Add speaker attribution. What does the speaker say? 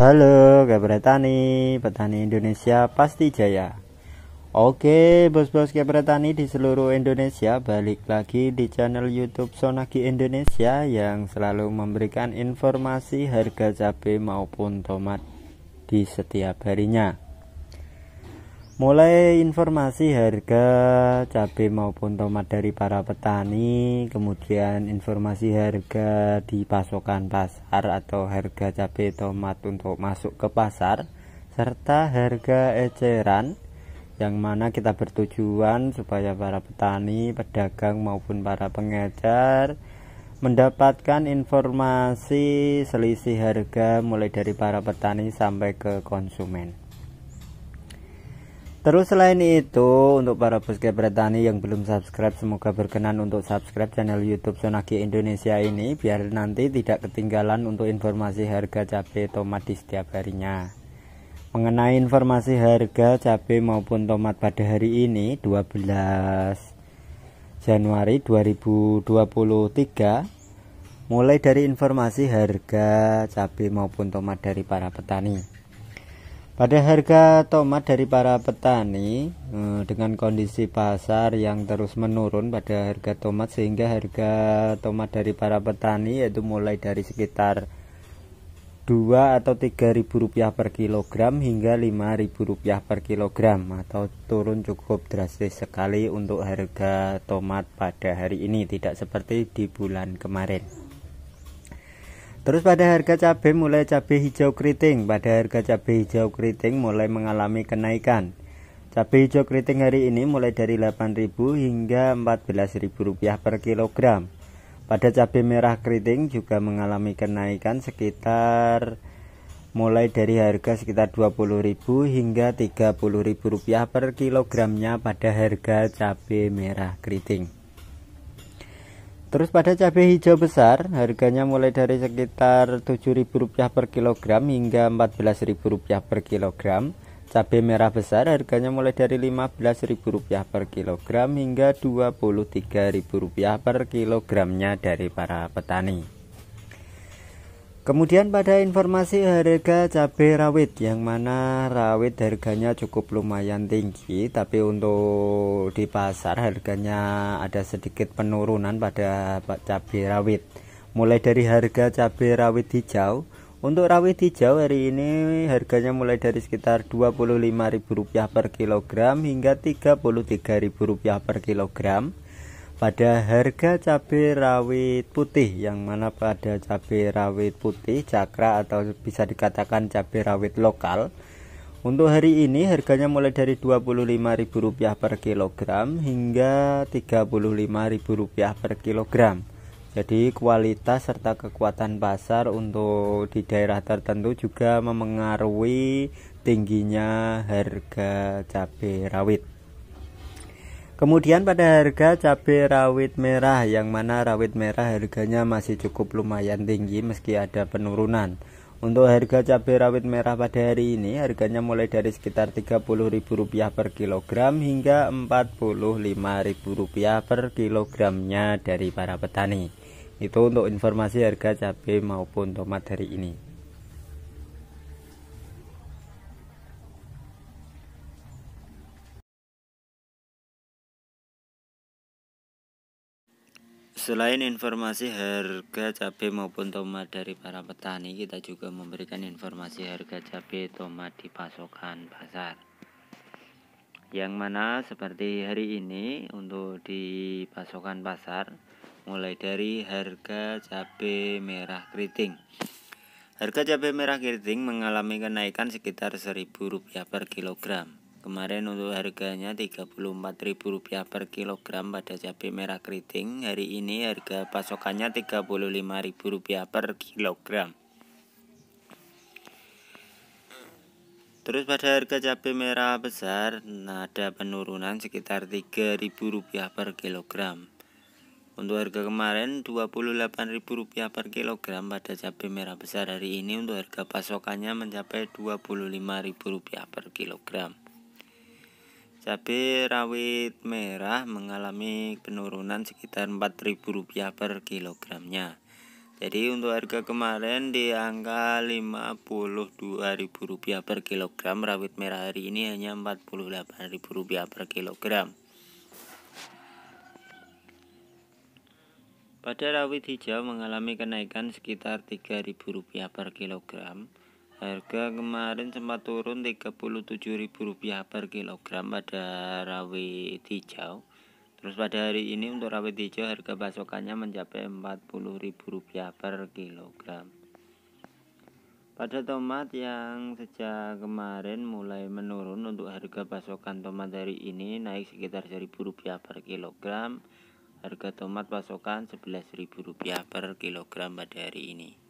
Speaker 1: Halo Tani, petani Indonesia pasti jaya Oke bos-bos Tani di seluruh Indonesia Balik lagi di channel youtube Sonaki Indonesia Yang selalu memberikan informasi harga cabai maupun tomat di setiap harinya mulai informasi harga cabai maupun tomat dari para petani kemudian informasi harga di pasokan pasar atau harga cabai tomat untuk masuk ke pasar serta harga eceran yang mana kita bertujuan supaya para petani, pedagang maupun para pengecer mendapatkan informasi selisih harga mulai dari para petani sampai ke konsumen. Terus selain itu, untuk para subscriber tani yang belum subscribe, semoga berkenan untuk subscribe channel YouTube Sonagi Indonesia ini biar nanti tidak ketinggalan untuk informasi harga cabai tomat di setiap harinya. Mengenai informasi harga cabai maupun tomat pada hari ini 12 Januari 2023 mulai dari informasi harga cabai maupun tomat dari para petani. Pada harga tomat dari para petani eh, dengan kondisi pasar yang terus menurun pada harga tomat sehingga harga tomat dari para petani yaitu mulai dari sekitar 2 atau 3 ribu rupiah per kilogram hingga 5 ribu rupiah per kilogram atau turun cukup drastis sekali untuk harga tomat pada hari ini tidak seperti di bulan kemarin. Terus pada harga cabai mulai cabai hijau keriting, pada harga cabai hijau keriting mulai mengalami kenaikan. Cabai hijau keriting hari ini mulai dari 8.000 hingga 14.000 rupiah per kilogram. Pada cabai merah keriting juga mengalami kenaikan sekitar mulai dari harga sekitar 20.000 hingga 30.000 rupiah per kilogramnya pada harga cabai merah keriting. Terus pada cabai hijau besar harganya mulai dari sekitar Rp7.000 per kilogram hingga Rp14.000 per kilogram. Cabai merah besar harganya mulai dari Rp15.000 per kilogram hingga Rp23.000 per kilogramnya dari para petani. Kemudian pada informasi harga cabai rawit yang mana rawit harganya cukup lumayan tinggi tapi untuk di pasar harganya ada sedikit penurunan pada cabai rawit. Mulai dari harga cabai rawit hijau untuk rawit hijau hari ini harganya mulai dari sekitar Rp25.000 per kilogram hingga Rp33.000 per kilogram pada harga cabai rawit putih yang mana pada cabai rawit putih cakra atau bisa dikatakan cabai rawit lokal untuk hari ini harganya mulai dari Rp25.000 per kilogram hingga Rp35.000 per kilogram jadi kualitas serta kekuatan pasar untuk di daerah tertentu juga memengaruhi tingginya harga cabai rawit Kemudian pada harga cabai rawit merah yang mana rawit merah harganya masih cukup lumayan tinggi meski ada penurunan. Untuk harga cabai rawit merah pada hari ini harganya mulai dari sekitar Rp30.000 per kilogram hingga Rp45.000 per kilogramnya dari para petani. Itu untuk informasi harga cabai maupun tomat hari ini. Selain informasi harga cabai maupun tomat dari para petani, kita juga memberikan informasi harga cabai tomat di pasokan pasar. Yang mana seperti hari ini untuk di pasokan pasar mulai dari harga cabai merah keriting. Harga cabai merah keriting mengalami kenaikan sekitar rp rupiah per kilogram. Kemarin untuk harganya Rp34.000 per kilogram pada cabai merah keriting. Hari ini harga pasokannya Rp35.000 per kilogram. Terus pada harga cabai merah besar nah ada penurunan sekitar Rp3.000 per kilogram. Untuk harga kemarin Rp28.000 per kilogram pada cabai merah besar hari ini untuk harga pasokannya mencapai Rp25.000 per kilogram. Cabai rawit merah mengalami penurunan sekitar Rp4.000 per kilogramnya. Jadi untuk harga kemarin di angka Rp52.000 per kilogram, rawit merah hari ini hanya Rp48.000 per kilogram. Pada rawit hijau mengalami kenaikan sekitar Rp3.000 per kilogram. Harga kemarin sempat turun Rp37.000 per kilogram pada rawit hijau. Terus pada hari ini untuk rawit hijau harga pasokannya mencapai Rp40.000 per kilogram. Pada tomat yang sejak kemarin mulai menurun untuk harga pasokan tomat hari ini naik sekitar Rp1.000 per kilogram. Harga tomat pasokan Rp11.000 per kilogram pada hari ini.